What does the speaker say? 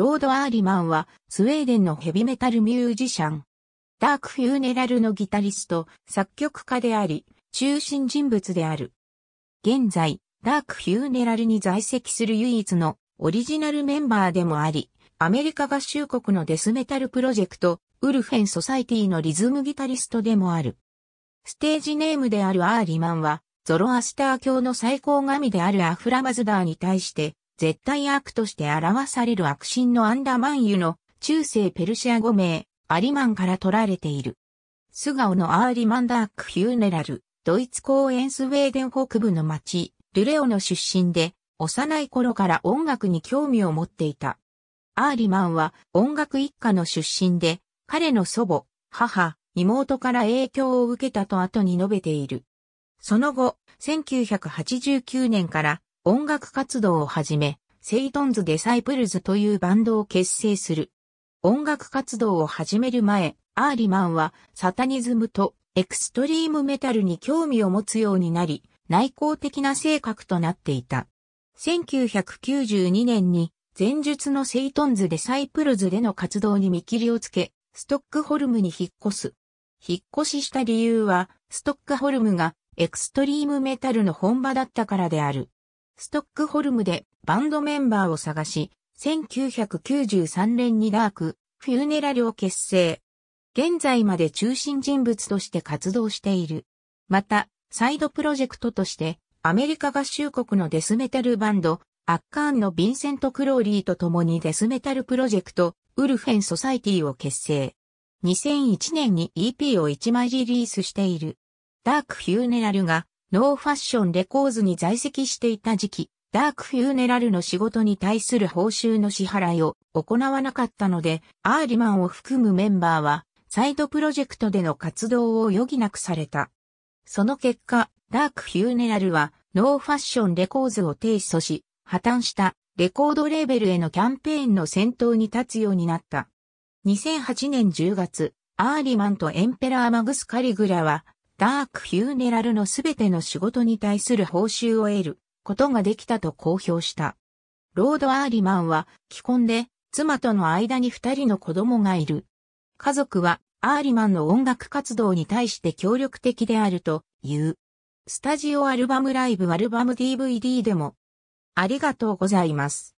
ロード・アーリマンは、スウェーデンのヘビメタルミュージシャン。ダーク・フューネラルのギタリスト、作曲家であり、中心人物である。現在、ダーク・フューネラルに在籍する唯一のオリジナルメンバーでもあり、アメリカ合衆国のデスメタルプロジェクト、ウルフェン・ソサイティのリズムギタリストでもある。ステージネームであるアーリマンは、ゾロアスター教の最高神であるアフラマズダーに対して、絶対悪として表される悪神のアンダマンユの中世ペルシア語名、アリマンから取られている。素顔のアーリマンダーク・ヒューネラル、ドイツ公園スウェーデン北部の町、ルレオの出身で、幼い頃から音楽に興味を持っていた。アーリマンは音楽一家の出身で、彼の祖母、母、妹から影響を受けたと後に述べている。その後、1989年から音楽活動をはじめ、セイトンズ・デサイプルズというバンドを結成する。音楽活動を始める前、アーリマンはサタニズムとエクストリームメタルに興味を持つようになり、内向的な性格となっていた。1992年に前述のセイトンズ・デサイプルズでの活動に見切りをつけ、ストックホルムに引っ越す。引っ越しした理由は、ストックホルムがエクストリームメタルの本場だったからである。ストックホルムでバンドメンバーを探し、1993年にダーク、フューネラルを結成。現在まで中心人物として活動している。また、サイドプロジェクトとして、アメリカ合衆国のデスメタルバンド、アッカーンのヴィンセント・クローリーと共にデスメタルプロジェクト、ウルフェン・ソサイティを結成。2001年に EP を1枚リリースしている。ダーク・フューネラルがノーファッションレコーズに在籍していた時期、ダークフューネラルの仕事に対する報酬の支払いを行わなかったので、アーリマンを含むメンバーは、サイドプロジェクトでの活動を余儀なくされた。その結果、ダークフューネラルは、ノーファッションレコーズを提訴し、破綻したレコードレーベルへのキャンペーンの先頭に立つようになった。2008年10月、アーリマンとエンペラーマグス・カリグラは、ダークヒューネラルのすべての仕事に対する報酬を得ることができたと公表した。ロード・アーリマンは既婚で妻との間に二人の子供がいる。家族はアーリマンの音楽活動に対して協力的であるという。スタジオアルバムライブアルバム DVD でもありがとうございます。